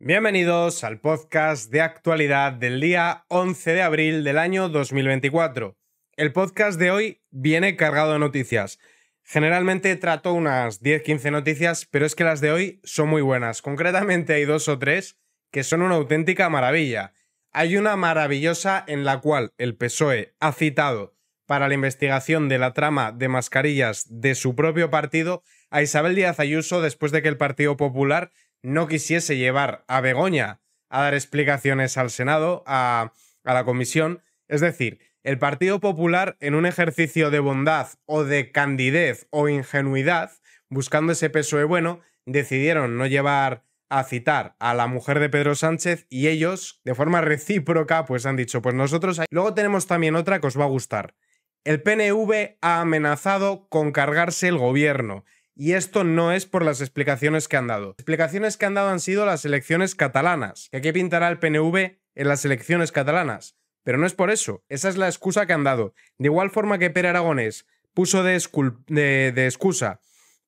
Bienvenidos al podcast de actualidad del día 11 de abril del año 2024. El podcast de hoy viene cargado de noticias. Generalmente trato unas 10-15 noticias, pero es que las de hoy son muy buenas. Concretamente hay dos o tres que son una auténtica maravilla. Hay una maravillosa en la cual el PSOE ha citado para la investigación de la trama de mascarillas de su propio partido a Isabel Díaz Ayuso después de que el Partido Popular no quisiese llevar a Begoña a dar explicaciones al Senado, a, la comisión. Es decir, el Partido Popular, en un ejercicio de bondad o de candidez o ingenuidad, buscando ese PSOE bueno, decidieron no llevar a citar a la mujer de Pedro Sánchez y ellos, de forma recíproca, pues han dicho, pues nosotros... Luego tenemos también otra que os va a gustar. El PNV ha amenazado con cargarse el gobierno. Y esto no es por las explicaciones que han dado. Las explicaciones que han dado han sido las elecciones catalanas, que aquí pintará el PNV en las elecciones catalanas. Pero no es por eso, esa es la excusa que han dado. De igual forma que Pere Aragonés puso de, excusa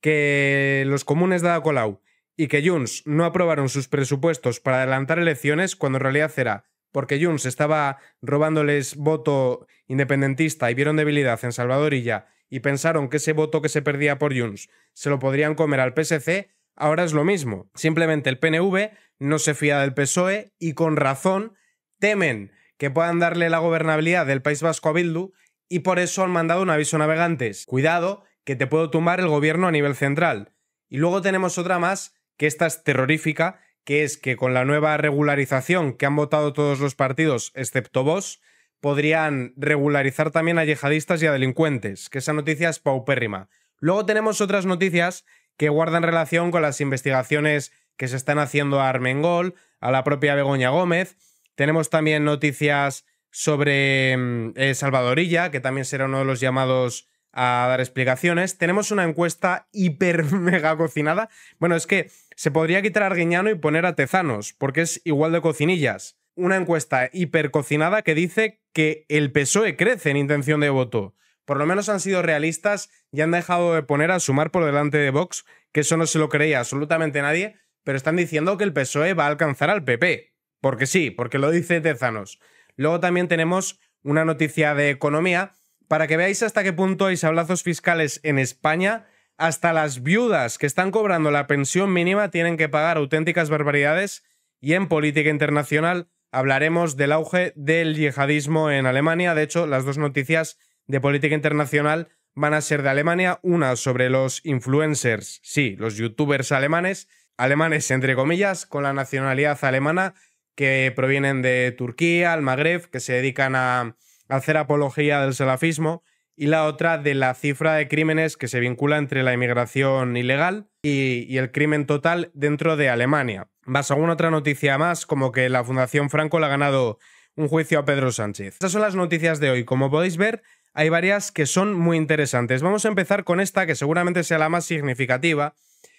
que los comunes de Acolau y que Junts no aprobaron sus presupuestos para adelantar elecciones cuando en realidad era porque Junts estaba robándoles voto independentista y vieron debilidad en Salvador y ya y pensaron que ese voto que se perdía por Junts se lo podrían comer al PSC, ahora es lo mismo. Simplemente el PNV no se fía del PSOE y con razón temen que puedan darle la gobernabilidad del País Vasco a Bildu y por eso han mandado un aviso a navegantes. Cuidado, que te puedo tumbar el gobierno a nivel central. Y luego tenemos otra más, que esta es terrorífica, que es que con la nueva regularización que han votado todos los partidos excepto vos, podrían regularizar también a yihadistas y a delincuentes, que esa noticia es paupérrima. Luego tenemos otras noticias que guardan relación con las investigaciones que se están haciendo a Armengol, a la propia Begoña Gómez. Tenemos también noticias sobre mm, eh, Salvadorilla, que también será uno de los llamados a dar explicaciones. Tenemos una encuesta hiper mega cocinada. Bueno, es que se podría quitar a Arguiñano y poner a Tezanos, porque es igual de cocinillas. Una encuesta hiper cocinada que dice que el PSOE crece en intención de voto. Por lo menos han sido realistas y han dejado de poner a sumar por delante de Vox, que eso no se lo creía absolutamente nadie, pero están diciendo que el PSOE va a alcanzar al PP. Porque sí, porque lo dice Tezanos. Luego también tenemos una noticia de economía para que veáis hasta qué punto hay sablazos fiscales en España. Hasta las viudas que están cobrando la pensión mínima tienen que pagar auténticas barbaridades y en política internacional hablaremos del auge del yihadismo en Alemania. De hecho, las dos noticias de política internacional van a ser de Alemania, una sobre los influencers, sí, los youtubers alemanes, alemanes entre comillas, con la nacionalidad alemana, que provienen de Turquía, el Magreb, que se dedican a hacer apología del salafismo, y la otra de la cifra de crímenes que se vincula entre la inmigración ilegal y, y el crimen total dentro de Alemania. Vas a alguna otra noticia más, como que la Fundación Franco le ha ganado un juicio a Pedro Sánchez. Estas son las noticias de hoy. Como podéis ver, hay varias que son muy interesantes. Vamos a empezar con esta, que seguramente sea la más significativa.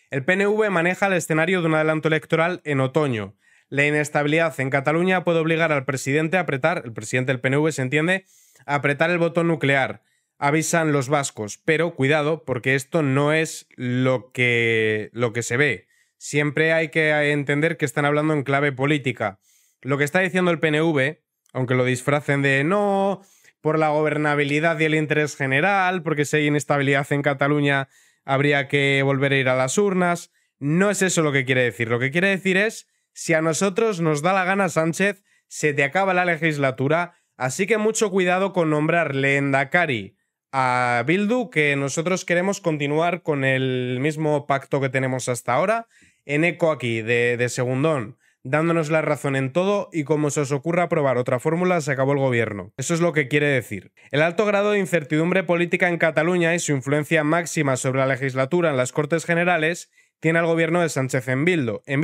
El PNV maneja el escenario de un adelanto electoral en otoño. La inestabilidad en Cataluña puede obligar al presidente a apretar, el presidente del PNV se entiende, a apretar el botón nuclear, avisan los vascos. Pero cuidado, porque esto no es lo que, lo que se ve siempre hay que entender que están hablando en clave política. Lo que está diciendo el PNV, aunque lo disfracen de no, por la gobernabilidad y el interés general, porque si hay inestabilidad en Cataluña habría que volver a ir a las urnas, no es eso lo que quiere decir. Lo que quiere decir es, si a nosotros nos da la gana Sánchez, se te acaba la legislatura, así que mucho cuidado con nombrar Dakari... a Bildu, que nosotros queremos continuar con el mismo pacto que tenemos hasta ahora, en eco aquí de, de Segundón, dándonos la razón en todo y como se os ocurra probar otra fórmula, se acabó el gobierno. Eso es lo que quiere decir. El alto grado de incertidumbre política en Cataluña y su influencia máxima sobre la legislatura en las Cortes Generales tiene al gobierno de Sánchez en Bildo, en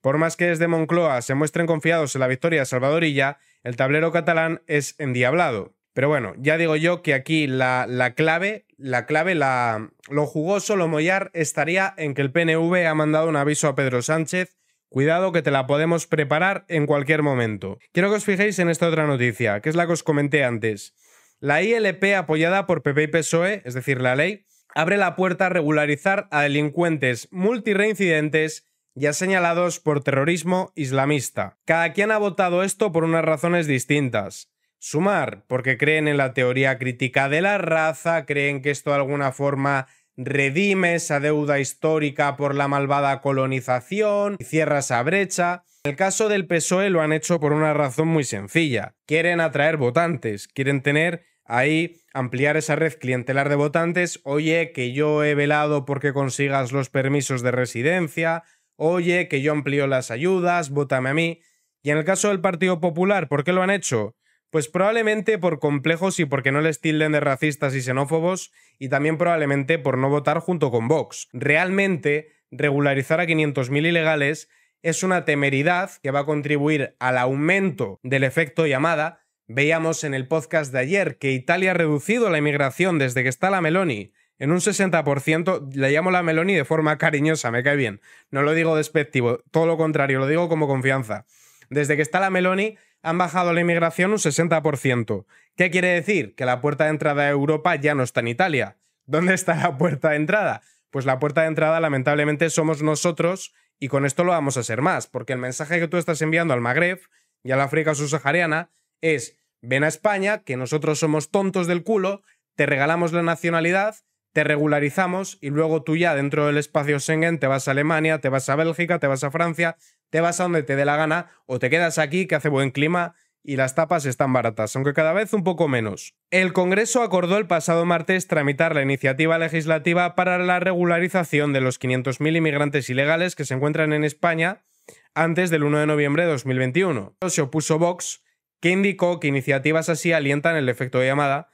Por más que desde Moncloa se muestren confiados en la victoria salvadorilla, el tablero catalán es endiablado. Pero bueno, ya digo yo que aquí la, la clave, la clave, la, lo jugoso, lo mollar, estaría en que el PNV ha mandado un aviso a Pedro Sánchez. Cuidado que te la podemos preparar en cualquier momento. Quiero que os fijéis en esta otra noticia, que es la que os comenté antes. La ILP apoyada por PP y PSOE, es decir, la ley, abre la puerta a regularizar a delincuentes multireincidentes ya señalados por terrorismo islamista. Cada quien ha votado esto por unas razones distintas sumar, porque creen en la teoría crítica de la raza, creen que esto de alguna forma redime esa deuda histórica por la malvada colonización, y cierra esa brecha. En el caso del PSOE lo han hecho por una razón muy sencilla. Quieren atraer votantes, quieren tener ahí ampliar esa red clientelar de votantes, oye, que yo he velado porque consigas los permisos de residencia, oye, que yo amplío las ayudas, vótame a mí. Y en el caso del Partido Popular, ¿por qué lo han hecho? Pues probablemente por complejos y porque no les tilden de racistas y xenófobos, y también probablemente por no votar junto con Vox. Realmente, regularizar a 500.000 ilegales es una temeridad que va a contribuir al aumento del efecto llamada. Veíamos en el podcast de ayer que Italia ha reducido la inmigración desde que está la Meloni en un 60%, le llamo la Meloni de forma cariñosa, me cae bien. No lo digo despectivo, todo lo contrario, lo digo como confianza. Desde que está la Meloni, han bajado la inmigración un 60%. ¿Qué quiere decir? Que la puerta de entrada a Europa ya no está en Italia. ¿Dónde está la puerta de entrada? Pues la puerta de entrada lamentablemente somos nosotros y con esto lo vamos a hacer más, porque el mensaje que tú estás enviando al Magreb y a la África subsahariana es, ven a España, que nosotros somos tontos del culo, te regalamos la nacionalidad te regularizamos y luego tú ya dentro del espacio Schengen te vas a Alemania, te vas a Bélgica, te vas a Francia, te vas a donde te dé la gana o te quedas aquí que hace buen clima y las tapas están baratas, aunque cada vez un poco menos. El Congreso acordó el pasado martes tramitar la iniciativa legislativa para la regularización de los 500.000 inmigrantes ilegales que se encuentran en España antes del 1 de noviembre de 2021. Se opuso Vox, que indicó que iniciativas así alientan el efecto de llamada.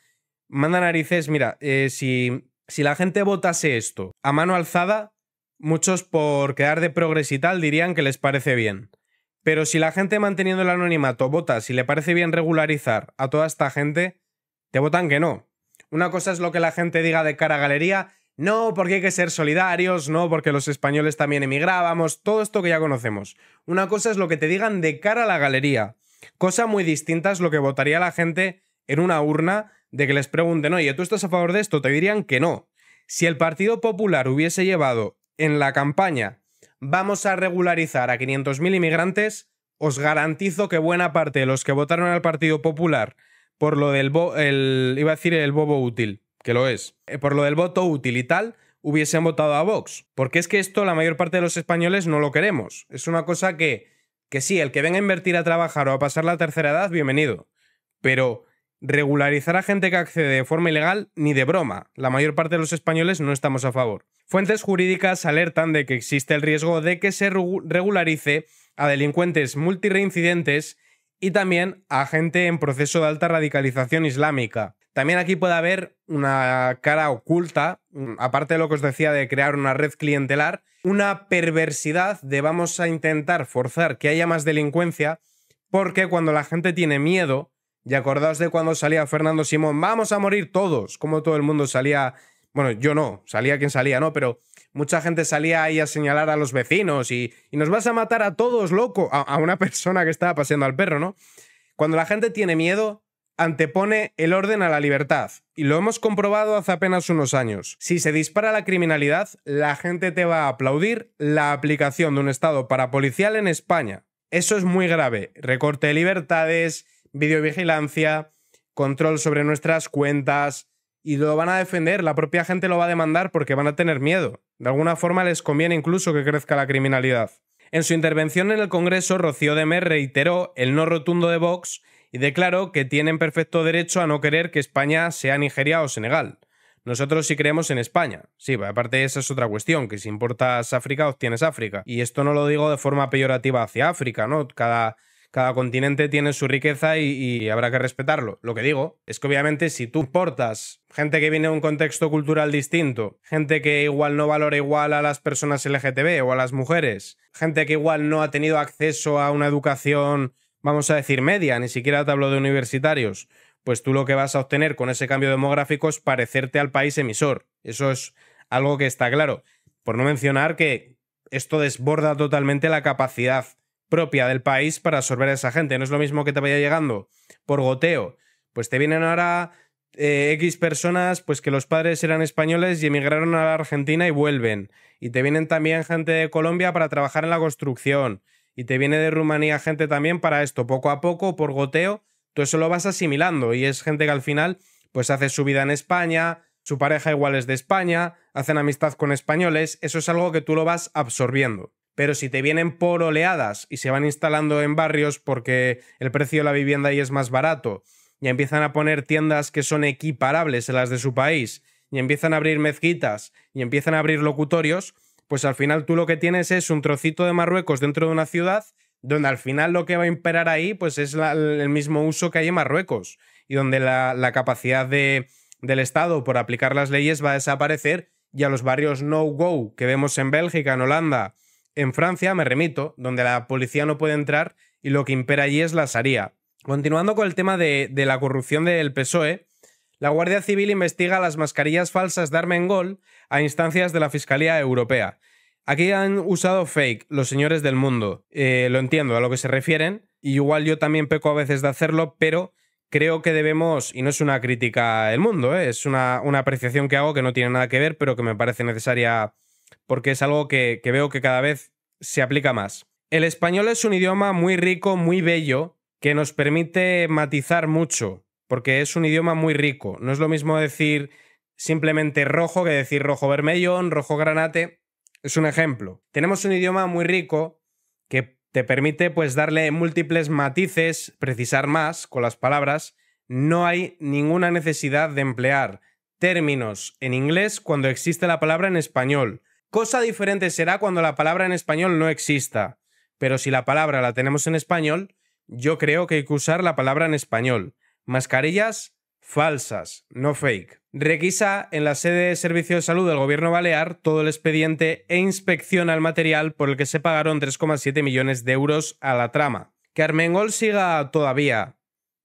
Manda narices, mira, eh, si si la gente votase esto a mano alzada, muchos por quedar de progres y tal dirían que les parece bien. Pero si la gente manteniendo el anonimato vota si le parece bien regularizar a toda esta gente, te votan que no. Una cosa es lo que la gente diga de cara a galería, no porque hay que ser solidarios, no porque los españoles también emigrábamos, todo esto que ya conocemos. Una cosa es lo que te digan de cara a la galería. Cosa muy distinta es lo que votaría la gente en una urna de que les pregunten, oye, ¿tú estás a favor de esto? Te dirían que no. Si el Partido Popular hubiese llevado en la campaña vamos a regularizar a 500.000 inmigrantes, os garantizo que buena parte de los que votaron al Partido Popular por lo del iba a decir el bobo útil, que lo es, eh, por lo del voto útil y tal, hubiesen votado a Vox. Porque es que esto la mayor parte de los españoles no lo queremos. Es una cosa que, que sí, el que venga a invertir a trabajar o a pasar la tercera edad, bienvenido. Pero regularizar a gente que accede de forma ilegal ni de broma. La mayor parte de los españoles no estamos a favor. Fuentes jurídicas alertan de que existe el riesgo de que se regularice a delincuentes multireincidentes y también a gente en proceso de alta radicalización islámica. También aquí puede haber una cara oculta, mm, aparte de lo que os decía de crear una red clientelar, una perversidad de vamos a intentar forzar que haya más delincuencia, porque cuando la gente tiene miedo, y acordaos de cuando salía Fernando Simón, vamos a morir todos, como todo el mundo salía, bueno, yo no, salía quien salía, ¿no? Pero mucha gente salía ahí a señalar a los vecinos y, y nos vas a matar a todos, loco, a, a una persona que estaba paseando al perro, ¿no? Cuando la gente tiene miedo, antepone el orden a la libertad, y lo hemos comprobado hace apenas unos años. Si se dispara la criminalidad, la gente te va a aplaudir la aplicación de un estado parapolicial en España. Eso es muy grave. Recorte de libertades, videovigilancia, control sobre nuestras cuentas, y lo van a defender, la propia gente lo va a demandar porque van a tener miedo. De alguna forma les conviene incluso que crezca la criminalidad. En su intervención en el Congreso, Rocío Demer reiteró el no rotundo de Vox y declaró que tienen perfecto derecho a no querer que España sea Nigeria o Senegal. Nosotros sí creemos en España. Sí, aparte esa es otra cuestión, que si importas África obtienes África. Y esto no lo digo de forma peyorativa hacia África, ¿no? Cada cada continente tiene su riqueza y, habrá que respetarlo. Lo que digo es que obviamente si tú portas gente que viene de un contexto cultural distinto, gente que igual no valora igual a las personas LGTB o a las mujeres, gente que igual no ha tenido acceso a una educación, vamos a decir, media, ni siquiera te hablo de universitarios, pues tú lo que vas a obtener con ese cambio demográfico es parecerte al país emisor. Eso es algo que está claro. Por no mencionar que esto desborda totalmente la capacidad propia del país para absorber a esa gente. No es lo mismo que te vaya llegando por goteo. Pues te vienen ahora eh, X personas, pues que los padres eran españoles y emigraron a la Argentina y vuelven. Y te vienen también gente de Colombia para trabajar en la construcción. Y te viene de Rumanía gente también para esto. Poco a poco, por goteo, tú eso lo vas asimilando. Y es gente que al final, pues hace su vida en España, su pareja igual es de España, hacen amistad con españoles. Eso es algo que tú lo vas absorbiendo pero si te vienen por oleadas y se van instalando en barrios porque el precio de la vivienda ahí es más barato, y empiezan a poner tiendas que son equiparables a las de su país, y empiezan a abrir mezquitas, y empiezan a abrir locutorios, pues al final tú lo que tienes es un trocito de Marruecos dentro de una ciudad, donde al final lo que va a imperar ahí, pues es el mismo uso que hay en Marruecos, y donde la, capacidad del Estado por aplicar las leyes va a desaparecer, y a los barrios no-go que vemos en Bélgica, en Holanda, en Francia, me remito, donde la policía no puede entrar y lo que impera allí es la saría. Continuando con el tema de, la corrupción del PSOE, la Guardia Civil investiga las mascarillas falsas de Armengol a instancias de la Fiscalía Europea. Aquí han usado fake los señores del mundo. Eh, lo entiendo a lo que se refieren. Y igual yo también peco a veces de hacerlo, pero creo que debemos, y no es una crítica al mundo, eh, es una, apreciación que hago que no tiene nada que ver, pero que me parece necesaria porque es algo que, veo que cada vez se aplica más. El español es un idioma muy rico, muy bello, que nos permite matizar mucho, porque es un idioma muy rico. No es lo mismo decir simplemente rojo que decir rojo vermellón, rojo granate. Es un ejemplo. Tenemos un idioma muy rico que te permite pues darle múltiples matices, precisar más con las palabras. No hay ninguna necesidad de emplear términos en inglés cuando existe la palabra en español. Cosa diferente será cuando la palabra en español no exista. Pero si la palabra la tenemos en español, yo creo que hay que usar la palabra en español. Mascarillas falsas, no fake. Requisa en la sede de Servicio de Salud del Gobierno Balear todo el expediente e inspecciona el material por el que se pagaron 3,7 millones de euros a la trama. Que Armengol siga todavía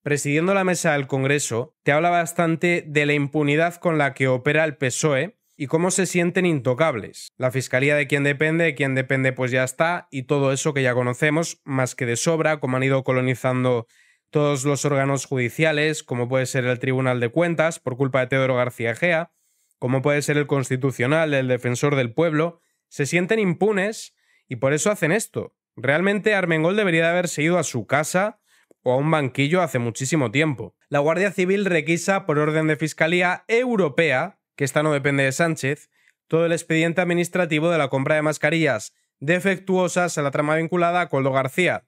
presidiendo la mesa del Congreso, te habla bastante de la impunidad con la que opera el PSOE y cómo se sienten intocables. La fiscalía de quien depende, de quien depende pues ya está, y todo eso que ya conocemos más que de sobra, como han ido colonizando todos los órganos judiciales, como puede ser el Tribunal de Cuentas por culpa de Teodoro García Gea, como puede ser el Constitucional, el Defensor del Pueblo, se sienten impunes y por eso hacen esto. Realmente Armengol debería de haberse ido a su casa o a un banquillo hace muchísimo tiempo. La Guardia Civil requisa por orden de Fiscalía Europea que esta no depende de Sánchez, todo el expediente administrativo de la compra de mascarillas defectuosas a la trama vinculada a Coldo García.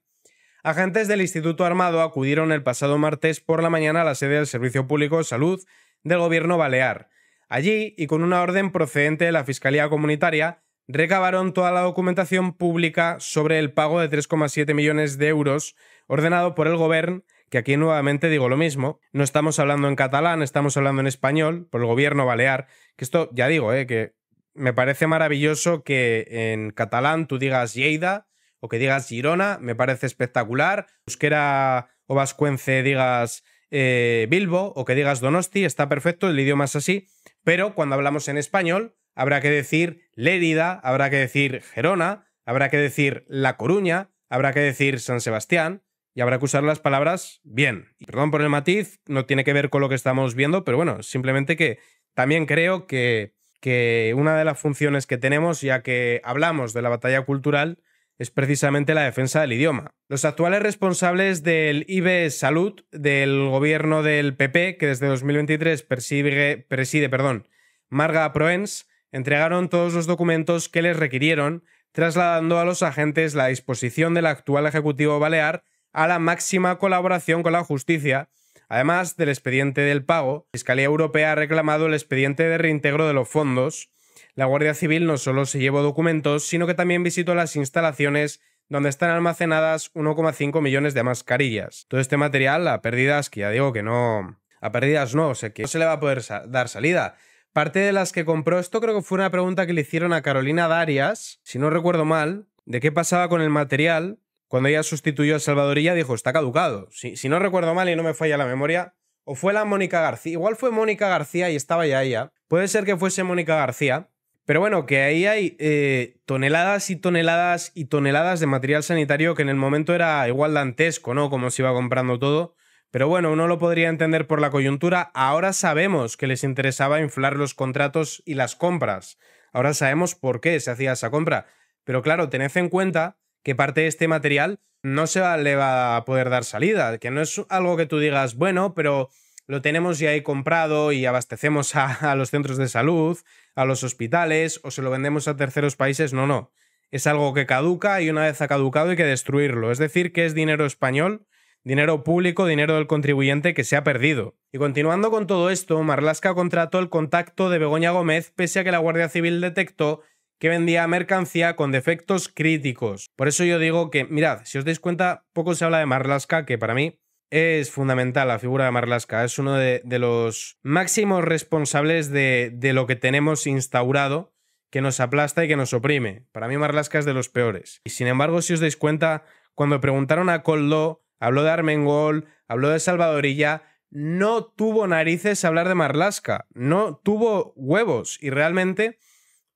Agentes del Instituto Armado acudieron el pasado martes por la mañana a la sede del Servicio Público de Salud del Gobierno Balear. Allí, y con una orden procedente de la Fiscalía Comunitaria, recabaron toda la documentación pública sobre el pago de 3,7 millones de euros ordenado por el Gobierno que aquí nuevamente digo lo mismo, no estamos hablando en catalán, estamos hablando en español, por el gobierno balear, que esto ya digo, eh, que me parece maravilloso que en catalán tú digas Lleida o que digas Girona, me parece espectacular, euskera o vascuence digas eh, Bilbo o que digas Donosti, está perfecto, el idioma es así, pero cuando hablamos en español habrá que decir Lérida, habrá que decir Gerona, habrá que decir La Coruña, habrá que decir San Sebastián, y habrá que usar las palabras bien. Y perdón por el matiz, no tiene que ver con lo que estamos viendo, pero bueno, simplemente que también creo que, que una de las funciones que tenemos, ya que hablamos de la batalla cultural, es precisamente la defensa del idioma. Los actuales responsables del IBE Salud, del gobierno del PP, que desde 2023 persigue, preside perdón, Marga Proens, entregaron todos los documentos que les requirieron, trasladando a los agentes la disposición del actual Ejecutivo Balear a la máxima colaboración con la justicia. Además del expediente del pago, la Fiscalía Europea ha reclamado el expediente de reintegro de los fondos. La Guardia Civil no solo se llevó documentos, sino que también visitó las instalaciones donde están almacenadas 1,5 millones de mascarillas. Todo este material a pérdidas que ya digo que no... A pérdidas no, o sea que no se le va a poder dar salida. Parte de las que compró, esto creo que fue una pregunta que le hicieron a Carolina Darias, si no recuerdo mal, de qué pasaba con el material cuando ella sustituyó a Salvadorilla, dijo, está caducado. Si, no recuerdo mal y no me falla la memoria, o fue la Mónica García. Igual fue Mónica García y estaba ya ella. Puede ser que fuese Mónica García. Pero bueno, que ahí hay eh, toneladas y toneladas y toneladas de material sanitario que en el momento era igual dantesco, ¿no? Como se iba comprando todo. Pero bueno, uno lo podría entender por la coyuntura. Ahora sabemos que les interesaba inflar los contratos y las compras. Ahora sabemos por qué se hacía esa compra. Pero claro, tened en cuenta que parte de este material no se le va a poder dar salida, que no es algo que tú digas, bueno, pero lo tenemos ya ahí comprado y abastecemos a, los centros de salud, a los hospitales o se lo vendemos a terceros países. No, no. Es algo que caduca y una vez ha caducado hay que destruirlo. Es decir, que es dinero español, dinero público, dinero del contribuyente que se ha perdido. Y continuando con todo esto, Marlasca contrató el contacto de Begoña Gómez pese a que la Guardia Civil detectó que vendía mercancía con defectos críticos. Por eso yo digo que, mirad, si os dais cuenta, poco se habla de Marlaska, que para mí es fundamental la figura de Marlaska. Es uno de, los máximos responsables de, lo que tenemos instaurado, que nos aplasta y que nos oprime. Para mí Marlaska es de los peores. Y sin embargo, si os dais cuenta, cuando preguntaron a Coldo, habló de Armengol, habló de Salvadorilla, no tuvo narices hablar de Marlaska, no tuvo huevos y realmente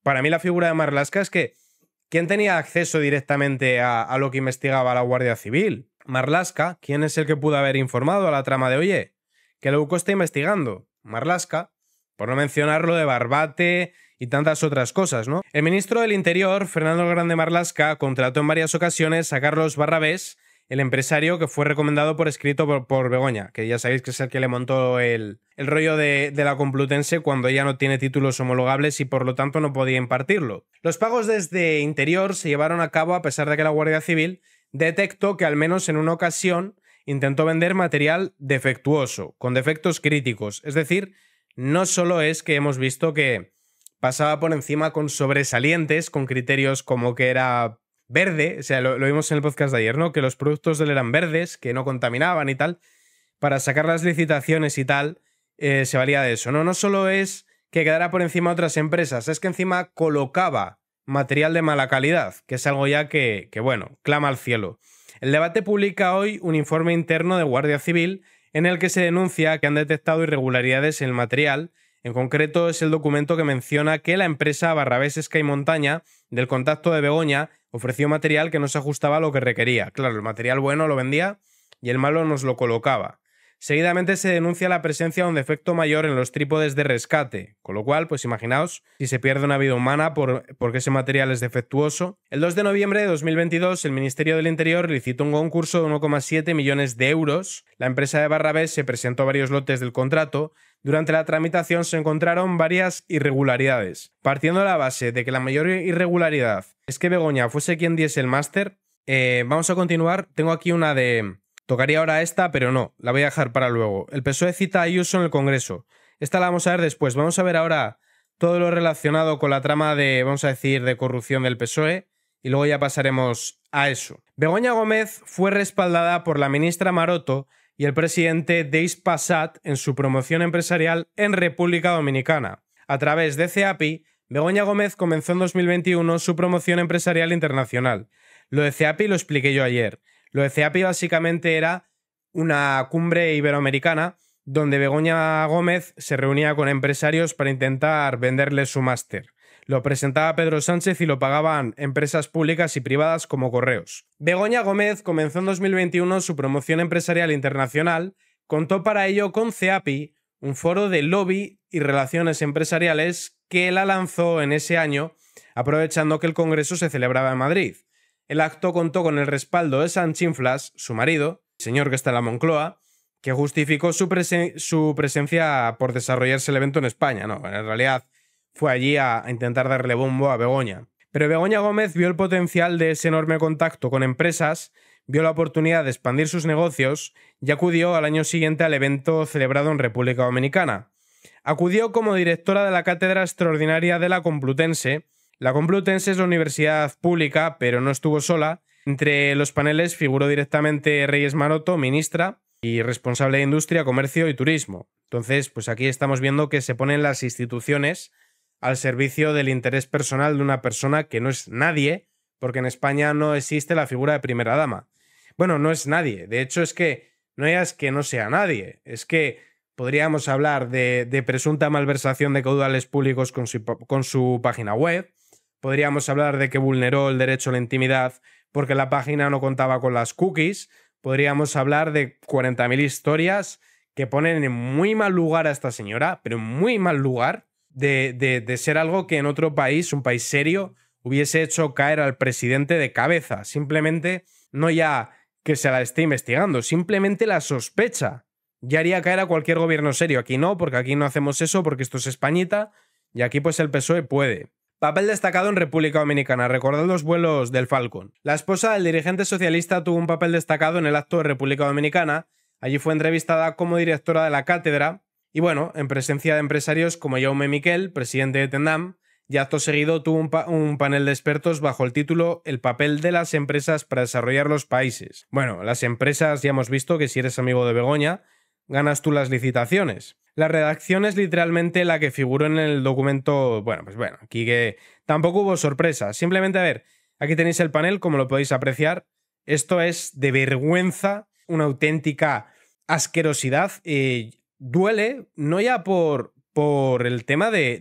para mí la figura de Marlaska es que ¿quién tenía acceso directamente a, lo que investigaba la Guardia Civil? Marlaska, ¿quién es el que pudo haber informado a la trama de, oye, que Leuco está investigando? Marlaska, por no mencionar lo de Barbate y tantas otras cosas, ¿no? El ministro del Interior, Fernando Grande Marlaska, contrató en varias ocasiones a Carlos Barrabés el empresario que fue recomendado por escrito por, Begoña, que ya sabéis que es el que le montó el, rollo de, de, la Complutense cuando ella no tiene títulos homologables y por lo tanto no podía impartirlo. Los pagos desde interior se llevaron a cabo a pesar de que la Guardia Civil detectó que al menos en una ocasión intentó vender material defectuoso, con defectos críticos. Es decir, no solo es que hemos visto que pasaba por encima con sobresalientes, con criterios como que era verde, o sea, lo, vimos en el podcast de ayer, ¿no? Que los productos de él eran verdes, que no contaminaban y tal. Para sacar las licitaciones y tal, eh, se valía de eso, ¿no? No solo es que quedara por encima otras empresas, es que encima colocaba material de mala calidad, que es algo ya que, que bueno, clama al cielo. El debate publica hoy un informe interno de Guardia Civil en el que se denuncia que han detectado irregularidades en el material. En concreto, es el documento que menciona que la empresa Barrabés Sky Montaña del contacto de Begoña ofreció material que no se ajustaba a lo que requería. Claro, el material bueno lo vendía y el malo nos lo colocaba. Seguidamente se denuncia la presencia de un defecto mayor en los trípodes de rescate, con lo cual, pues imaginaos, si se pierde una vida humana por, porque ese material es defectuoso. El 2 de noviembre de 2022, el Ministerio del Interior licitó un concurso de 1,7 millones de euros. La empresa de Barrabés se presentó varios lotes del contrato, durante la tramitación se encontraron varias irregularidades. Partiendo de la base de que la mayor irregularidad es que Begoña fuese quien diese el máster, eh, vamos a continuar. Tengo aquí una de Tocaría ahora esta, pero no, la voy a dejar para luego. El PSOE cita a Ayuso en el Congreso. Esta la vamos a ver después. Vamos a ver ahora todo lo relacionado con la trama de, vamos a decir, de corrupción del PSOE y luego ya pasaremos a eso. Begoña Gómez fue respaldada por la ministra Maroto y el presidente Deis Passat en su promoción empresarial en República Dominicana. A través de CEAPI, Begoña Gómez comenzó en 2021 su promoción empresarial internacional. Lo de CEAPI lo expliqué yo ayer. Lo de CEAPI básicamente era una cumbre iberoamericana donde Begoña Gómez se reunía con empresarios para intentar venderles su máster. Lo presentaba Pedro Sánchez y lo pagaban empresas públicas y privadas como correos. Begoña Gómez comenzó en 2021 su promoción empresarial internacional, contó para ello con CEAPI, un foro de lobby y relaciones empresariales que la lanzó en ese año, aprovechando que el Congreso se celebraba en Madrid el acto contó con el respaldo de Chinflas, su marido, señor que está en la Moncloa, que justificó su, su presencia por desarrollarse el evento en España. No, en realidad fue allí a, intentar darle bombo a Begoña. Pero Begoña Gómez vio el potencial de ese enorme contacto con empresas, vio la oportunidad de expandir sus negocios y acudió al año siguiente al evento celebrado en República Dominicana. Acudió como directora de la Cátedra Extraordinaria de la Complutense, la Complutense es la universidad pública, pero no estuvo sola. Entre los paneles figuró directamente Reyes Maroto, ministra y responsable de Industria, Comercio y Turismo. Entonces, pues aquí estamos viendo que se ponen las instituciones al servicio del interés personal de una persona que no es nadie, porque en España no existe la figura de primera dama. Bueno, no es nadie. De hecho, es que no es que no sea nadie, es que podríamos hablar de, presunta malversación de caudales públicos con su página web, Podríamos hablar de que vulneró el derecho a la intimidad porque la página no contaba con las cookies. Podríamos hablar de 40.000 historias que ponen en muy mal lugar a esta señora, pero en muy mal lugar, de, ser algo que en otro país, un país serio, hubiese hecho caer al presidente de cabeza. Simplemente, no ya que se la esté investigando, simplemente la sospecha. Ya haría caer a cualquier gobierno serio. Aquí no, porque aquí no hacemos eso, porque esto es Españita, y aquí pues el PSOE puede. Papel destacado en República Dominicana. Recordad los vuelos del Falcon. La esposa del dirigente socialista tuvo un papel destacado en el acto de República Dominicana. Allí fue entrevistada como directora de la cátedra y bueno, en presencia de empresarios como Jaume Miquel, presidente de Tendam, y acto seguido tuvo un, panel de expertos bajo el título El papel de las empresas para desarrollar los países. Bueno, las empresas ya hemos visto que si eres amigo de Begoña, ganas tú las licitaciones. La redacción es literalmente la que figuró en el documento. Bueno, pues bueno, aquí que tampoco hubo sorpresa. Simplemente, a ver, aquí tenéis el panel, como lo podéis apreciar. Esto es de vergüenza, una auténtica asquerosidad. Eh, duele, no ya por, por el tema de,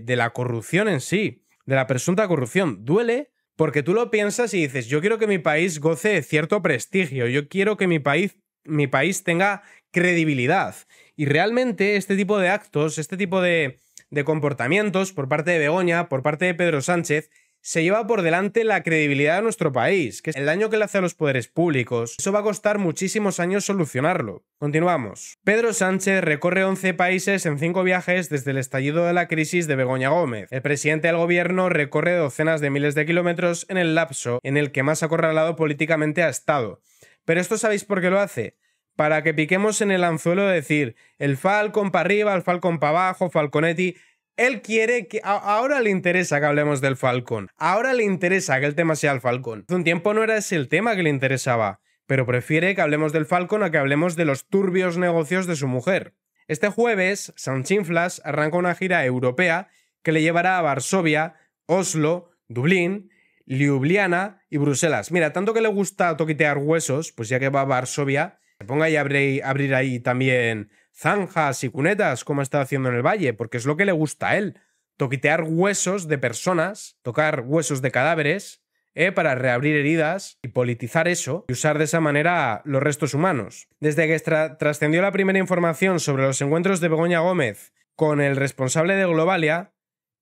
de, la corrupción en sí, de la presunta corrupción. Duele porque tú lo piensas y dices, yo quiero que mi país goce de cierto prestigio, yo quiero que mi país, mi país tenga credibilidad. Y realmente este tipo de actos, este tipo de, comportamientos por parte de Begoña, por parte de Pedro Sánchez, se lleva por delante la credibilidad de nuestro país, que es el daño que le hace a los poderes públicos. Eso va a costar muchísimos años solucionarlo. Continuamos. Pedro Sánchez recorre 11 países en 5 viajes desde el estallido de la crisis de Begoña Gómez. El presidente del gobierno recorre docenas de miles de kilómetros en el lapso en el que más acorralado políticamente ha estado. Pero esto sabéis por qué lo hace para que piquemos en el anzuelo de decir el Falcon para arriba, el Falcon para abajo, Falconetti. Él quiere que. ahora le interesa que hablemos del Falcon. Ahora le interesa que el tema sea el Falcon. Hace un tiempo no era ese el tema que le interesaba, pero prefiere que hablemos del Falcon a que hablemos de los turbios negocios de su mujer. Este jueves, Chinflas arranca una gira europea que le llevará a Varsovia, Oslo, Dublín, Ljubljana y Bruselas. Mira, tanto que le gusta toquitear huesos, pues ya que va a Varsovia, se ponga y abrir, abrir ahí también zanjas y cunetas, como estado haciendo en el valle, porque es lo que le gusta a él. Toquitear huesos de personas, tocar huesos de cadáveres, ¿eh? para reabrir heridas y politizar eso y usar de esa manera los restos humanos. Desde que trascendió la primera información sobre los encuentros de Begoña Gómez con el responsable de Globalia,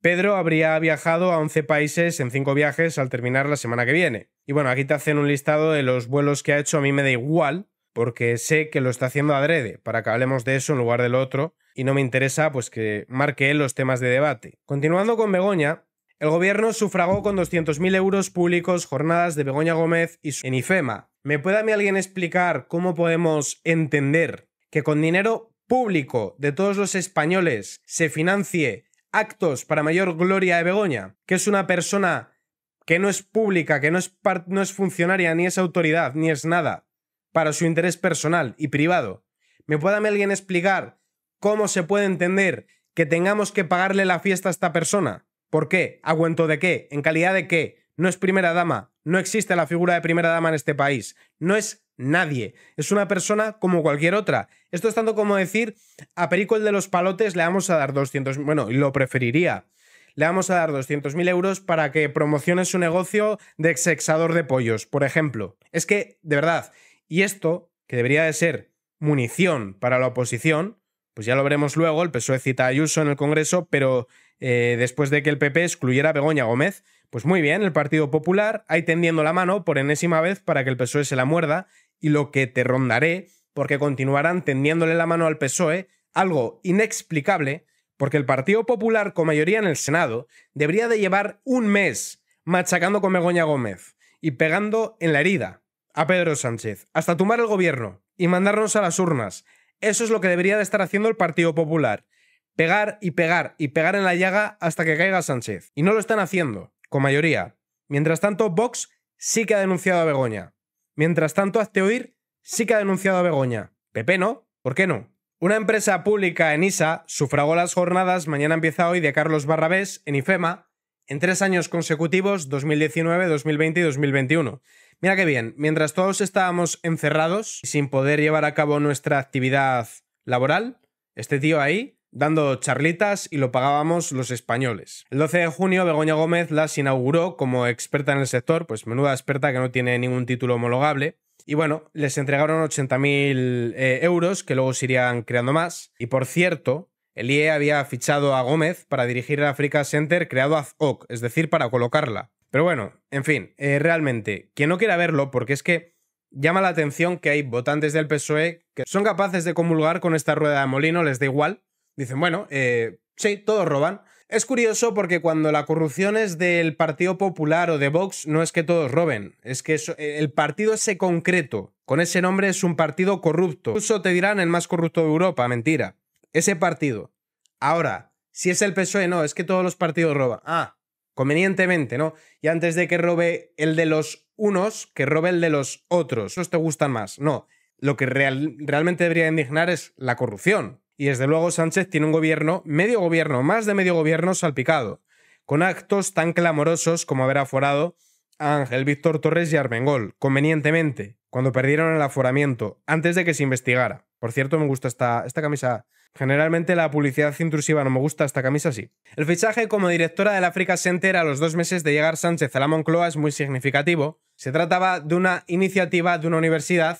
Pedro habría viajado a 11 países en 5 viajes al terminar la semana que viene. Y bueno, aquí te hacen un listado de los vuelos que ha hecho, a mí me da igual, porque sé que lo está haciendo adrede, para que hablemos de eso en lugar del otro, y no me interesa pues que marque él los temas de debate. Continuando con Begoña, el gobierno sufragó con 200.000 euros públicos jornadas de Begoña Gómez y su... en IFEMA. ¿Me puede mí alguien explicar cómo podemos entender que con dinero público de todos los españoles se financie actos para mayor gloria de Begoña, que es una persona que no es pública, que no es, no es funcionaria, ni es autoridad, ni es nada, para su interés personal y privado. ¿Me puede alguien explicar cómo se puede entender que tengamos que pagarle la fiesta a esta persona? ¿Por qué? ¿Aguento de qué? ¿En calidad de qué? No es primera dama, no existe la figura de primera dama en este país, no es nadie, es una persona como cualquier otra. Esto es tanto como decir, a Perico el de los palotes le vamos a dar 200, bueno, lo preferiría, le vamos a dar 200.000 euros para que promocione su negocio de exexador de pollos, por ejemplo. Es que, de verdad, y esto, que debería de ser munición para la oposición, pues ya lo veremos luego, el PSOE cita a Ayuso en el Congreso, pero eh, después de que el PP excluyera a Begoña Gómez, pues muy bien, el Partido Popular hay tendiendo la mano por enésima vez para que el PSOE se la muerda y lo que te rondaré, porque continuarán tendiéndole la mano al PSOE, algo inexplicable, porque el Partido Popular con mayoría en el Senado debería de llevar un mes machacando con Begoña Gómez y pegando en la herida, a Pedro Sánchez, hasta tumbar el gobierno y mandarnos a las urnas. Eso es lo que debería de estar haciendo el Partido Popular. Pegar y pegar y pegar en la llaga hasta que caiga Sánchez. Y no lo están haciendo, con mayoría. Mientras tanto, Vox sí que ha denunciado a Begoña. Mientras tanto, Hazte sí que ha denunciado a Begoña. Pepe no, ¿por qué no? Una empresa pública en ISA sufragó las jornadas Mañana empieza hoy de Carlos Barrabés en IFEMA en tres años consecutivos 2019, 2020 y 2021. Mira qué bien, mientras todos estábamos encerrados y sin poder llevar a cabo nuestra actividad laboral, este tío ahí dando charlitas y lo pagábamos los españoles. El 12 de junio Begoña Gómez las inauguró como experta en el sector, pues menuda experta que no tiene ningún título homologable. Y bueno, les entregaron 80.000 eh, euros, que luego se irían creando más. Y por cierto, el IE había fichado a Gómez para dirigir el Africa Center creado ad hoc, es decir, para colocarla. Pero bueno, en fin, eh, realmente, quien no quiera verlo, porque es que llama la atención que hay votantes del PSOE que son capaces de comulgar con esta rueda de molino, les da igual. Dicen, bueno, eh, sí, todos roban. Es curioso porque cuando la corrupción es del Partido Popular o de Vox, no es que todos roben, es que eh, el partido ese concreto, con ese nombre, es un partido corrupto. Incluso te dirán el más corrupto de Europa, mentira. Ese partido. Ahora, si es el PSOE, no, es que todos los partidos roban. Ah, convenientemente, ¿no? Y antes de que robe el de los unos, que robe el de los otros. ¿Esos te gustan más? No. Lo que realmente debería indignar es la corrupción. Y desde luego Sánchez tiene un gobierno, medio gobierno, más de medio gobierno salpicado, con actos tan clamorosos como haber aforado a Ángel Víctor Torres y Armengol, convenientemente, cuando perdieron el aforamiento, antes de que se investigara. Por cierto, me gusta esta, esta camisa Generalmente la publicidad intrusiva no me gusta, esta camisa así. El fichaje como directora del Africa Center a los dos meses de llegar Sánchez a la Moncloa es muy significativo. Se trataba de una iniciativa de una universidad,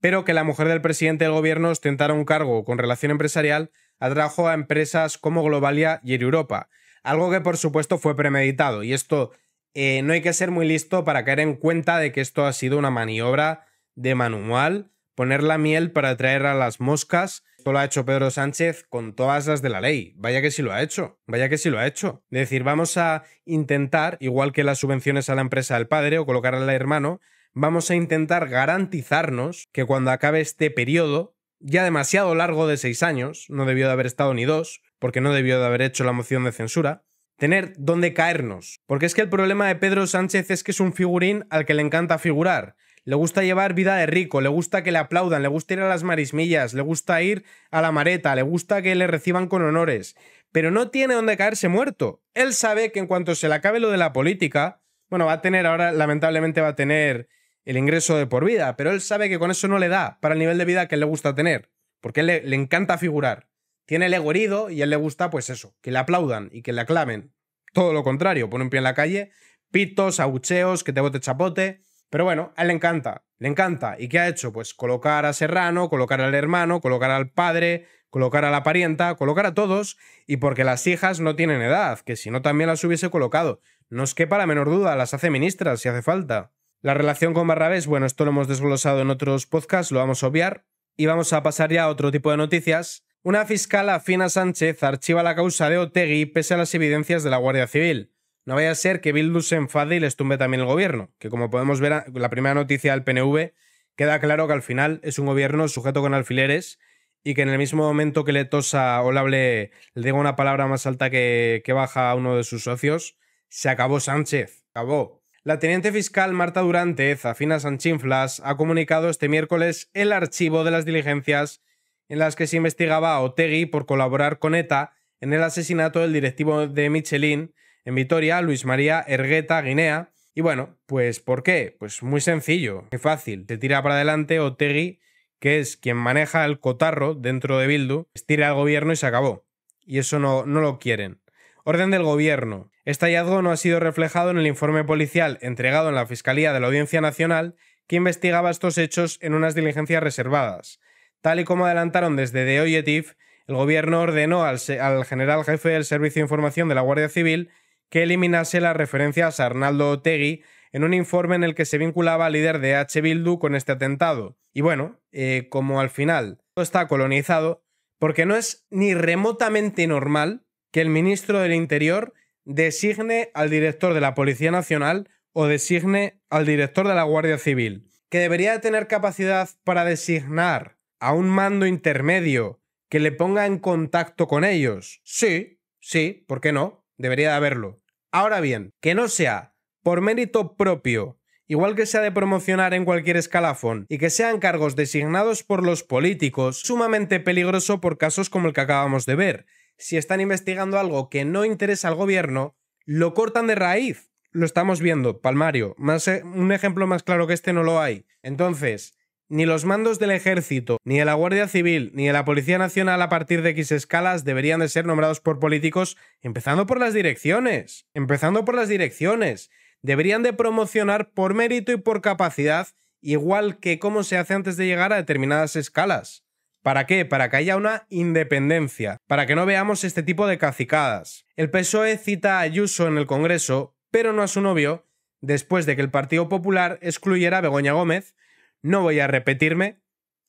pero que la mujer del presidente del gobierno ostentara un cargo con relación empresarial atrajo a empresas como Globalia y Europa, algo que por supuesto fue premeditado, y esto eh, no hay que ser muy listo para caer en cuenta de que esto ha sido una maniobra de manual poner la miel para atraer a las moscas. Esto lo ha hecho Pedro Sánchez con todas las de la ley. Vaya que sí lo ha hecho, vaya que sí lo ha hecho. Es decir, vamos a intentar, igual que las subvenciones a la empresa del padre o colocar al hermano, vamos a intentar garantizarnos que cuando acabe este periodo, ya demasiado largo de seis años, no debió de haber estado ni dos, porque no debió de haber hecho la moción de censura, tener dónde caernos. Porque es que el problema de Pedro Sánchez es que es un figurín al que le encanta figurar le gusta llevar vida de rico, le gusta que le aplaudan, le gusta ir a las marismillas, le gusta ir a la mareta, le gusta que le reciban con honores. Pero no tiene dónde caerse muerto. Él sabe que en cuanto se le acabe lo de la política, bueno, va a tener ahora, lamentablemente va a tener el ingreso de por vida, pero él sabe que con eso no le da para el nivel de vida que él le gusta tener, porque él le, encanta figurar. Tiene el ego herido y a él le gusta, pues eso, que le aplaudan y que le aclamen. Todo lo contrario, pone un pie en la calle, pitos, agucheos, que te bote chapote. Pero bueno, a él le encanta, le encanta. ¿Y qué ha hecho? Pues colocar a Serrano, colocar al hermano, colocar al padre, colocar a la parienta, colocar a todos, y porque las hijas no tienen edad, que si no también las hubiese colocado. No es que para menor duda, las hace ministras si hace falta. La relación con Barrabés, bueno, esto lo hemos desglosado en otros podcasts, lo vamos a obviar, y vamos a pasar ya a otro tipo de noticias. Una fiscal afina Sánchez archiva la causa de Otegui pese a las evidencias de la Guardia Civil. No vaya a ser que Bildu se enfade y les tumbe también el gobierno, que como podemos ver la primera noticia del PNV, queda claro que al final es un gobierno sujeto con alfileres y que en el mismo momento que le tosa o le le diga una palabra más alta que, que baja a uno de sus socios, se acabó Sánchez, acabó. La teniente fiscal Marta Durante, Zafina Sanchinflas, ha comunicado este miércoles el archivo de las diligencias en las que se investigaba a Otegui por colaborar con ETA en el asesinato del directivo de Michelin en Vitoria, Luis María Ergueta, Guinea. Y bueno, pues ¿por qué? Pues muy sencillo, muy fácil. Te tira para adelante Otegi, que es quien maneja el cotarro dentro de Bildu, estira al gobierno y se acabó. Y eso no, no lo quieren. Orden del gobierno. Este hallazgo no ha sido reflejado en el informe policial entregado en la Fiscalía de la Audiencia Nacional que investigaba estos hechos en unas diligencias reservadas. Tal y como adelantaron desde The Oyetif, el gobierno ordenó al, general jefe del Servicio de Información de la Guardia Civil que eliminase las referencias a Arnaldo Otegui en un informe en el que se vinculaba al líder de H. Bildu con este atentado. Y bueno, eh, como al final todo está colonizado, porque no es ni remotamente normal que el ministro del Interior designe al director de la Policía Nacional o designe al director de la Guardia Civil, que debería tener capacidad para designar a un mando intermedio que le ponga en contacto con ellos. Sí, sí, ¿por qué no? Debería de haberlo. Ahora bien, que no sea por mérito propio, igual que sea de promocionar en cualquier escalafón, y que sean cargos designados por los políticos, sumamente peligroso por casos como el que acabamos de ver. Si están investigando algo que no interesa al gobierno, lo cortan de raíz. Lo estamos viendo, Palmario. Más, eh, un ejemplo más claro que este no lo hay. Entonces, ni los mandos del ejército, ni de la Guardia Civil, ni de la Policía Nacional a partir de X escalas deberían de ser nombrados por políticos, empezando por las direcciones. Empezando por las direcciones. Deberían de promocionar por mérito y por capacidad, igual que cómo se hace antes de llegar a determinadas escalas. ¿Para qué? Para que haya una independencia, para que no veamos este tipo de cacicadas. El PSOE cita a Ayuso en el Congreso, pero no a su novio, después de que el Partido Popular excluyera a Begoña Gómez, no voy a repetirme.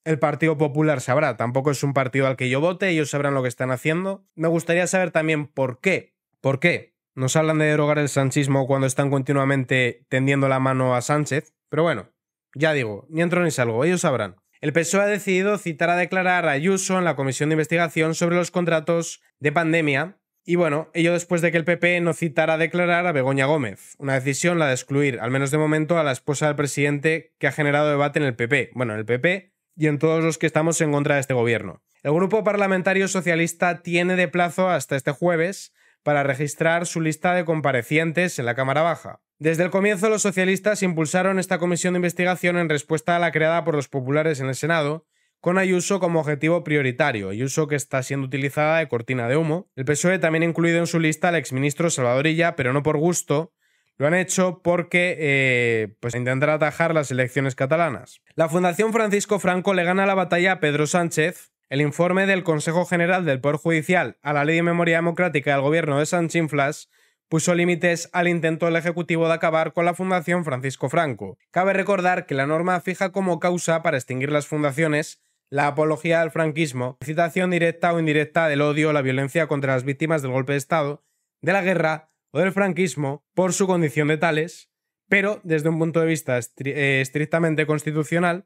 El Partido Popular sabrá, tampoco es un partido al que yo vote, ellos sabrán lo que están haciendo. Me gustaría saber también por qué. ¿Por qué? Nos hablan de derogar el sanchismo cuando están continuamente tendiendo la mano a Sánchez. Pero bueno, ya digo, ni entro ni salgo, ellos sabrán. El PSOE ha decidido citar a declarar a Ayuso en la comisión de investigación sobre los contratos de pandemia y bueno, ello después de que el PP no citara a declarar a Begoña Gómez. Una decisión, la de excluir, al menos de momento, a la esposa del presidente que ha generado debate en el PP. Bueno, en el PP y en todos los que estamos en contra de este gobierno. El Grupo Parlamentario Socialista tiene de plazo hasta este jueves para registrar su lista de comparecientes en la Cámara Baja. Desde el comienzo los socialistas impulsaron esta comisión de investigación en respuesta a la creada por los populares en el Senado con Ayuso como objetivo prioritario, Ayuso que está siendo utilizada de cortina de humo. El PSOE también ha incluido en su lista al exministro Salvadorilla, pero no por gusto, lo han hecho porque eh, pues atajar las elecciones catalanas. La Fundación Francisco Franco le gana la batalla a Pedro Sánchez. El informe del Consejo General del Poder Judicial a la Ley de Memoria Democrática del gobierno de Sanchinflas puso límites al intento del Ejecutivo de acabar con la Fundación Francisco Franco. Cabe recordar que la norma fija como causa para extinguir las fundaciones la apología del franquismo, citación directa o indirecta del odio o la violencia contra las víctimas del golpe de Estado, de la guerra o del franquismo por su condición de tales, pero desde un punto de vista eh, estrictamente constitucional,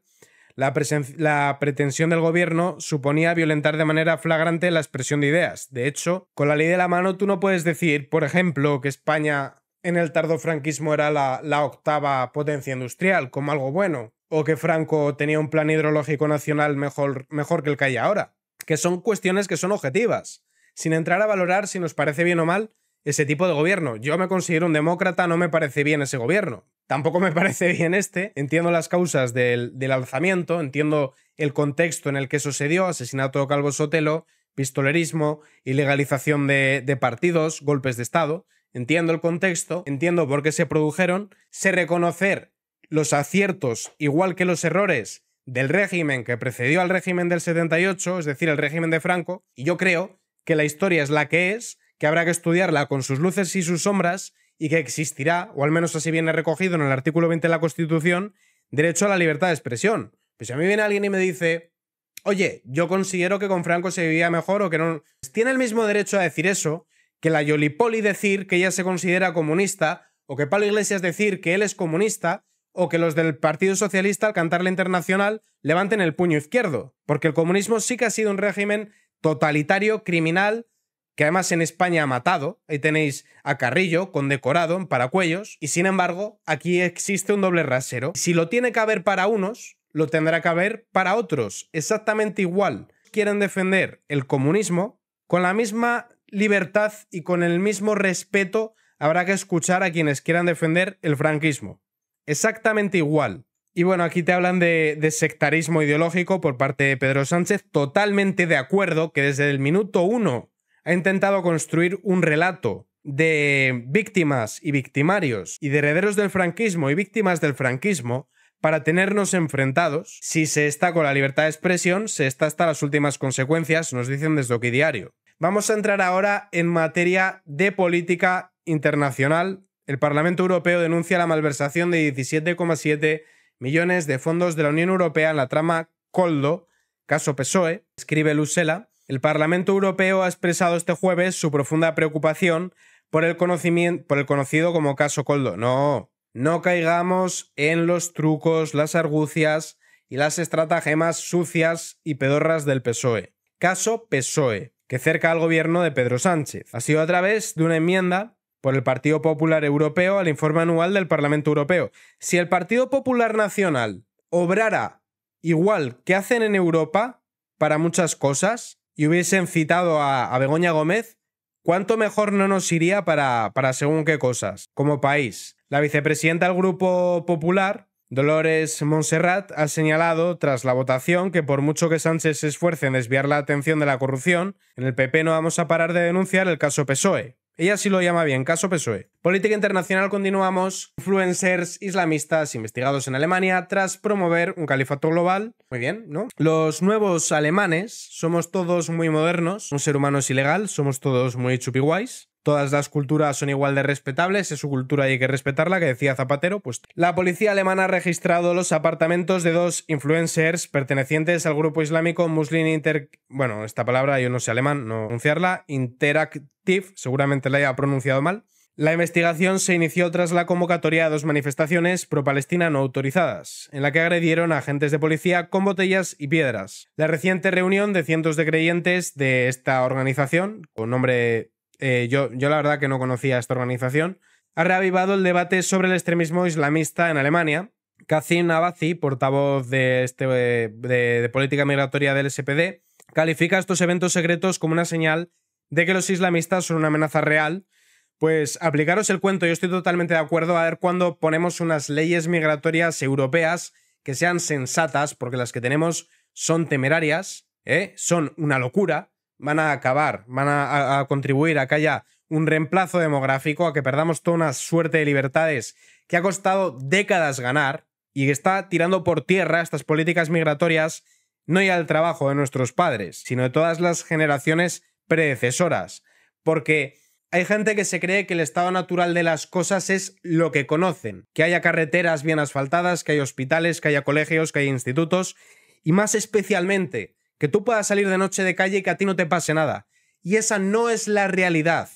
la, la, pretensión del gobierno suponía violentar de manera flagrante la expresión de ideas. De hecho, con la ley de la mano tú no puedes decir, por ejemplo, que España en el tardo franquismo era la octava potencia industrial como algo bueno, o que Franco tenía un plan hidrológico nacional mejor, mejor que el que hay ahora, que son cuestiones que son objetivas, sin entrar a valorar si nos parece bien o mal ese tipo de gobierno. Yo me considero un demócrata, no me parece bien ese gobierno. Tampoco me parece bien este. Entiendo las causas del, del alzamiento, entiendo el contexto en el que sucedió asesinato de Calvo Sotelo, pistolerismo, ilegalización de, de partidos, golpes de Estado. Entiendo el contexto, entiendo por qué se produjeron. Sé reconocer los aciertos, igual que los errores del régimen que precedió al régimen del 78, es decir, el régimen de Franco, y yo creo que la historia es la que es, que habrá que estudiarla con sus luces y sus sombras, y que existirá, o al menos así viene recogido en el artículo 20 de la Constitución, derecho a la libertad de expresión. Pues si a mí viene alguien y me dice, oye, yo considero que con Franco se vivía mejor o que no... Pues tiene el mismo derecho a decir eso que la Yolipoli decir que ella se considera comunista, o que Pablo Iglesias decir que él es comunista, o que los del Partido Socialista, al cantar la internacional, levanten el puño izquierdo, porque el comunismo sí que ha sido un régimen totalitario, criminal, que además en España ha matado. Ahí tenéis a Carrillo, condecorado en Paracuellos, y sin embargo, aquí existe un doble rasero. Si lo tiene que haber para unos, lo tendrá que haber para otros, exactamente igual. Quieren defender el comunismo con la misma libertad y con el mismo respeto habrá que escuchar a quienes quieran defender el franquismo exactamente igual. Y bueno, aquí te hablan de, sectarismo ideológico por parte de Pedro Sánchez, totalmente de acuerdo que desde el minuto uno ha intentado construir un relato de víctimas y victimarios y de herederos del franquismo y víctimas del franquismo para tenernos enfrentados. Si se está con la libertad de expresión, se está hasta las últimas consecuencias, nos dicen desde aquí Diario. Vamos a entrar ahora en materia de política internacional el Parlamento Europeo denuncia la malversación de 17,7 millones de fondos de la Unión Europea en la trama Coldo, caso PSOE, escribe Lucela. El Parlamento Europeo ha expresado este jueves su profunda preocupación por el, por el conocido como caso Coldo. No, no caigamos en los trucos, las argucias y las estratagemas sucias y pedorras del PSOE. Caso PSOE, que cerca al gobierno de Pedro Sánchez. Ha sido a través de una enmienda por el Partido Popular Europeo al informe anual del Parlamento Europeo. Si el Partido Popular Nacional obrara igual que hacen en Europa para muchas cosas y hubiesen citado a, Begoña Gómez, ¿cuánto mejor no nos iría para, para según qué cosas como país? La vicepresidenta del Grupo Popular, Dolores Montserrat ha señalado tras la votación que por mucho que Sánchez se esfuerce en desviar la atención de la corrupción, en el PP no vamos a parar de denunciar el caso PSOE. Ella sí lo llama bien, caso PSOE. Política internacional continuamos. Influencers islamistas investigados en Alemania tras promover un califato global. Muy bien, ¿no? Los nuevos alemanes somos todos muy modernos. Un ser humano es ilegal, somos todos muy chupiguays todas las culturas son igual de respetables, es su cultura y hay que respetarla, que decía Zapatero, pues la policía alemana ha registrado los apartamentos de dos influencers pertenecientes al grupo islámico Muslim Inter... Bueno, esta palabra yo no sé alemán, no pronunciarla, Interactive, seguramente la haya pronunciado mal. La investigación se inició tras la convocatoria de dos manifestaciones pro-Palestina no autorizadas, en la que agredieron a agentes de policía con botellas y piedras. La reciente reunión de cientos de creyentes de esta organización, con nombre eh, yo, la verdad que no conocía esta organización, ha reavivado el debate sobre el extremismo islamista en Alemania. Kacin Abazi, portavoz de, este, eh, de, política migratoria del SPD, califica estos eventos secretos como una señal de que los islamistas son una amenaza real. Pues aplicaros el cuento, yo estoy totalmente de acuerdo a ver cuándo ponemos unas leyes migratorias europeas que sean sensatas, porque las que tenemos son temerarias, ¿eh? son una locura, van a acabar, van a, contribuir a que haya un reemplazo demográfico, a que perdamos toda una suerte de libertades que ha costado décadas ganar y que está tirando por tierra estas políticas migratorias no ya el trabajo de nuestros padres, sino de todas las generaciones predecesoras. Porque hay gente que se cree que el estado natural de las cosas es lo que conocen, que haya carreteras bien asfaltadas, que haya hospitales, que haya colegios, que haya institutos, y más especialmente que tú puedas salir de noche de calle y que a ti no te pase nada. Y esa no es la realidad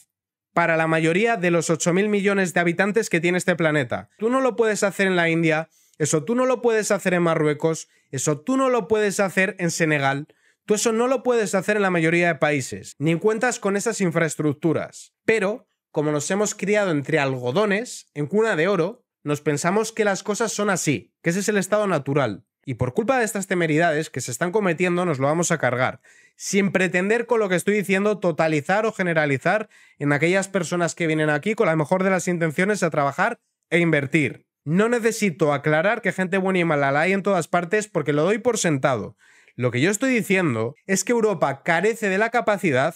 para la mayoría de los 8.000 millones de habitantes que tiene este planeta. Tú no lo puedes hacer en la India, eso tú no lo puedes hacer en Marruecos, eso tú no lo puedes hacer en Senegal, tú eso no lo puedes hacer en la mayoría de países, ni cuentas con esas infraestructuras. Pero, como nos hemos criado entre algodones, en cuna de oro, nos pensamos que las cosas son así, que ese es el estado natural. Y por culpa de estas temeridades que se están cometiendo, nos lo vamos a cargar, sin pretender con lo que estoy diciendo totalizar o generalizar en aquellas personas que vienen aquí con la mejor de las intenciones a trabajar e invertir. No necesito aclarar que gente buena y mala la hay en todas partes porque lo doy por sentado. Lo que yo estoy diciendo es que Europa carece de la capacidad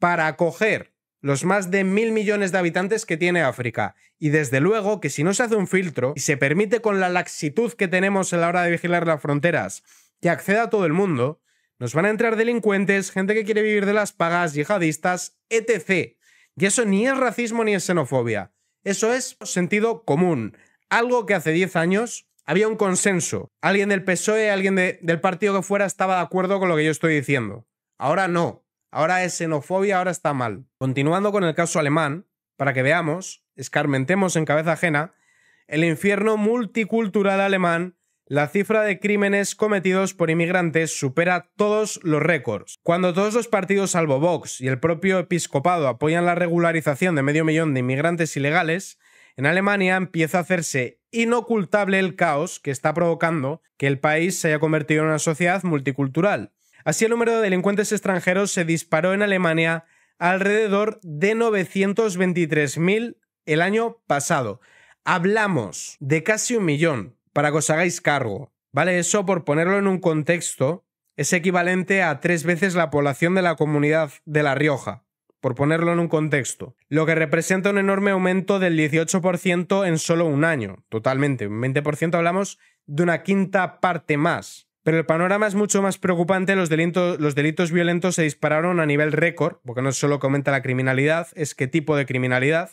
para acoger los más de mil millones de habitantes que tiene África. Y desde luego que si no se hace un filtro y se permite con la laxitud que tenemos a la hora de vigilar las fronteras que acceda a todo el mundo, nos van a entrar delincuentes, gente que quiere vivir de las pagas, yihadistas, etc. Y eso ni es racismo ni es xenofobia. Eso es sentido común. Algo que hace 10 años había un consenso. Alguien del PSOE, alguien del partido que fuera estaba de acuerdo con lo que yo estoy diciendo. Ahora no. Ahora es xenofobia, ahora está mal. Continuando con el caso alemán, para que veamos, escarmentemos en cabeza ajena, el infierno multicultural alemán, la cifra de crímenes cometidos por inmigrantes supera todos los récords. Cuando todos los partidos salvo Vox y el propio episcopado apoyan la regularización de medio millón de inmigrantes ilegales, en Alemania empieza a hacerse inocultable el caos que está provocando que el país se haya convertido en una sociedad multicultural. Así el número de delincuentes extranjeros se disparó en Alemania alrededor de 923.000 el año pasado. Hablamos de casi un millón, para que os hagáis cargo. ¿Vale? Eso, por ponerlo en un contexto, es equivalente a tres veces la población de la comunidad de La Rioja, por ponerlo en un contexto, lo que representa un enorme aumento del 18% en solo un año, totalmente, un 20% hablamos de una quinta parte más. Pero el panorama es mucho más preocupante. Los delitos, los delitos violentos se dispararon a nivel récord, porque no solo comenta la criminalidad, es qué tipo de criminalidad.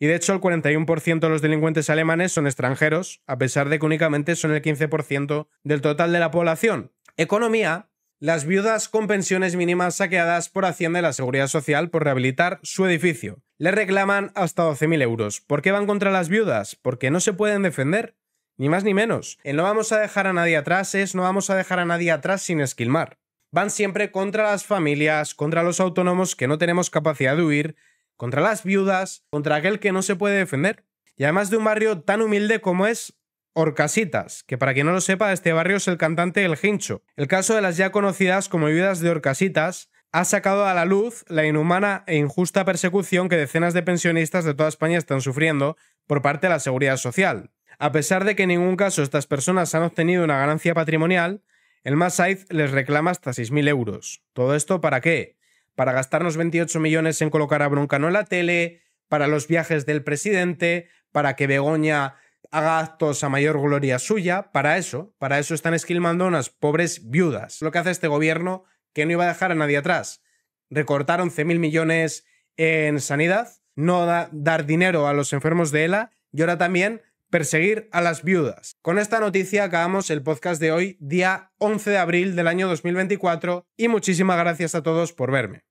Y de hecho, el 41% de los delincuentes alemanes son extranjeros, a pesar de que únicamente son el 15% del total de la población. Economía. Las viudas con pensiones mínimas saqueadas por Hacienda y la Seguridad Social por rehabilitar su edificio. Le reclaman hasta 12.000 euros. ¿Por qué van contra las viudas? Porque no se pueden defender. Ni más ni menos. El no vamos a dejar a nadie atrás es no vamos a dejar a nadie atrás sin esquilmar. Van siempre contra las familias, contra los autónomos que no tenemos capacidad de huir, contra las viudas, contra aquel que no se puede defender. Y además de un barrio tan humilde como es Orcasitas, que para quien no lo sepa, este barrio es el cantante El Gincho. El caso de las ya conocidas como viudas de Orcasitas ha sacado a la luz la inhumana e injusta persecución que decenas de pensionistas de toda España están sufriendo por parte de la Seguridad Social. A pesar de que en ningún caso estas personas han obtenido una ganancia patrimonial, el Masaid les reclama hasta 6.000 euros. ¿Todo esto para qué? Para gastarnos 28 millones en colocar a Broncano en la tele, para los viajes del presidente, para que Begoña haga actos a mayor gloria suya, para eso, para eso están esquilmando unas pobres viudas. Lo que hace este gobierno que no iba a dejar a nadie atrás. Recortar 11.000 millones en sanidad, no dar dinero a los enfermos de ELA y ahora también perseguir a las viudas. Con esta noticia acabamos el podcast de hoy, día 11 de abril del año 2024, y muchísimas gracias a todos por verme.